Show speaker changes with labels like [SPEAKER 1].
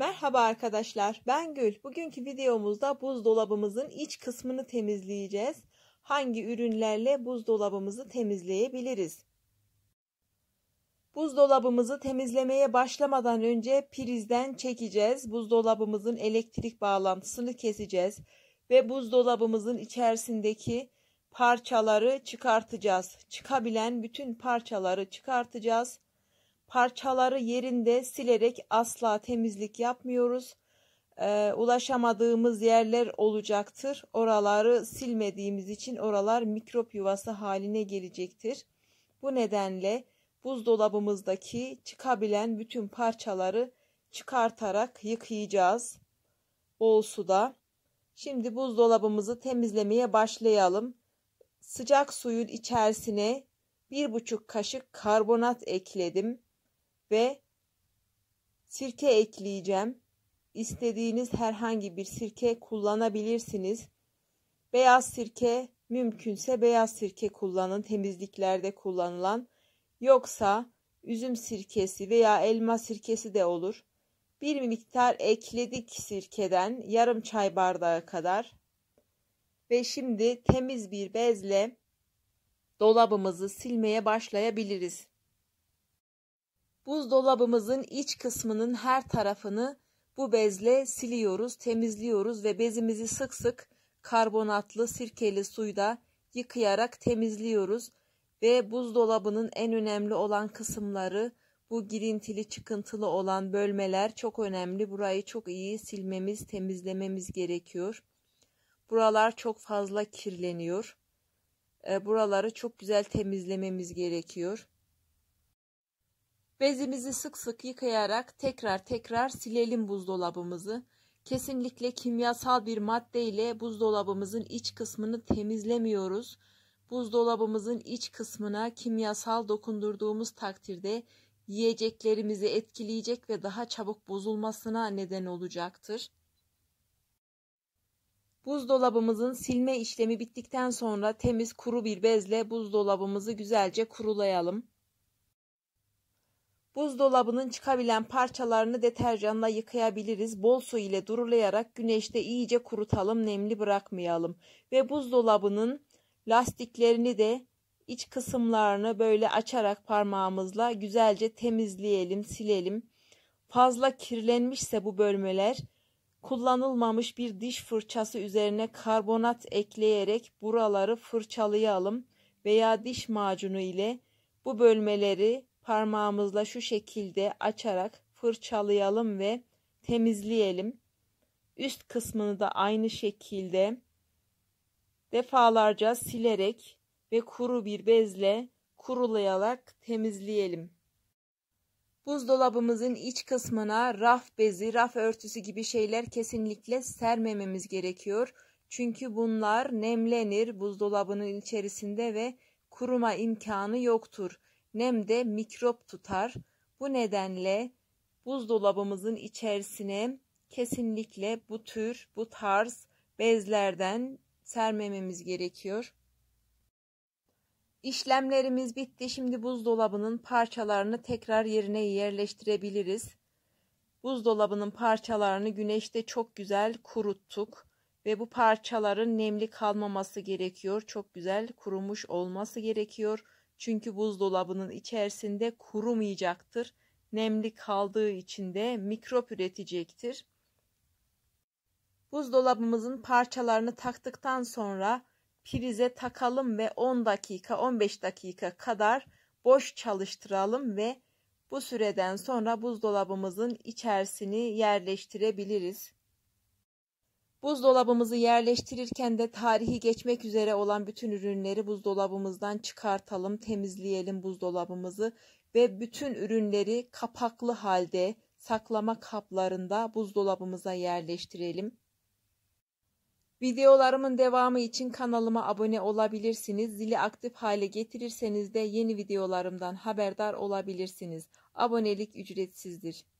[SPEAKER 1] Merhaba arkadaşlar ben Gül. Bugünkü videomuzda buzdolabımızın iç kısmını temizleyeceğiz. Hangi ürünlerle buzdolabımızı temizleyebiliriz? Buzdolabımızı temizlemeye başlamadan önce prizden çekeceğiz. Buzdolabımızın elektrik bağlantısını keseceğiz ve buzdolabımızın içerisindeki parçaları çıkartacağız. Çıkabilen bütün parçaları çıkartacağız Parçaları yerinde silerek asla temizlik yapmıyoruz. E, ulaşamadığımız yerler olacaktır. Oraları silmediğimiz için oralar mikrop yuvası haline gelecektir. Bu nedenle buzdolabımızdaki çıkabilen bütün parçaları çıkartarak yıkayacağız bol suda. Şimdi buzdolabımızı temizlemeye başlayalım. Sıcak suyun içerisine 1,5 kaşık karbonat ekledim ve sirke ekleyeceğim. İstediğiniz herhangi bir sirke kullanabilirsiniz. Beyaz sirke mümkünse beyaz sirke kullanın temizliklerde kullanılan. Yoksa üzüm sirkesi veya elma sirkesi de olur. Bir miktar ekledik sirkeden yarım çay bardağı kadar. Ve şimdi temiz bir bezle dolabımızı silmeye başlayabiliriz. Buzdolabımızın iç kısmının her tarafını bu bezle siliyoruz, temizliyoruz ve bezimizi sık sık karbonatlı sirkeli suyla yıkayarak temizliyoruz ve buzdolabının en önemli olan kısımları bu girintili çıkıntılı olan bölmeler çok önemli. Burayı çok iyi silmemiz, temizlememiz gerekiyor. Buralar çok fazla kirleniyor. E, buraları çok güzel temizlememiz gerekiyor. Bezimizi sık sık yıkayarak tekrar tekrar silelim buzdolabımızı. Kesinlikle kimyasal bir madde ile buzdolabımızın iç kısmını temizlemiyoruz. Buzdolabımızın iç kısmına kimyasal dokundurduğumuz takdirde yiyeceklerimizi etkileyecek ve daha çabuk bozulmasına neden olacaktır. Buzdolabımızın silme işlemi bittikten sonra temiz kuru bir bezle buzdolabımızı güzelce kurulayalım. Buzdolabının çıkabilen parçalarını deterjanla yıkayabiliriz. Bol su ile durulayarak güneşte iyice kurutalım, nemli bırakmayalım. Ve buzdolabının lastiklerini de iç kısımlarını böyle açarak parmağımızla güzelce temizleyelim, silelim. Fazla kirlenmişse bu bölmeler kullanılmamış bir diş fırçası üzerine karbonat ekleyerek buraları fırçalayalım veya diş macunu ile bu bölmeleri parmağımızla şu şekilde açarak fırçalayalım ve temizleyelim. Üst kısmını da aynı şekilde defalarca silerek ve kuru bir bezle kurulayarak temizleyelim. Buzdolabımızın iç kısmına raf bezi, raf örtüsü gibi şeyler kesinlikle sermememiz gerekiyor. Çünkü bunlar nemlenir buzdolabının içerisinde ve kuruma imkanı yoktur. Nem de mikrop tutar. Bu nedenle buzdolabımızın içerisine kesinlikle bu tür, bu tarz bezlerden sermememiz gerekiyor. İşlemlerimiz bitti. Şimdi buzdolabının parçalarını tekrar yerine yerleştirebiliriz. Buzdolabının parçalarını güneşte çok güzel kuruttuk ve bu parçaların nemli kalmaması gerekiyor. Çok güzel kurumuş olması gerekiyor. Çünkü buzdolabının içerisinde kurumayacaktır. Nemli kaldığı için de mikrop üretecektir. Buzdolabımızın parçalarını taktıktan sonra prize takalım ve 10 dakika 15 dakika kadar boş çalıştıralım ve bu süreden sonra buzdolabımızın içerisini yerleştirebiliriz. Buzdolabımızı yerleştirirken de tarihi geçmek üzere olan bütün ürünleri buzdolabımızdan çıkartalım, temizleyelim buzdolabımızı ve bütün ürünleri kapaklı halde saklama kaplarında buzdolabımıza yerleştirelim. Videolarımın devamı için kanalıma abone olabilirsiniz. Zili aktif hale getirirseniz de yeni videolarımdan haberdar olabilirsiniz. Abonelik ücretsizdir.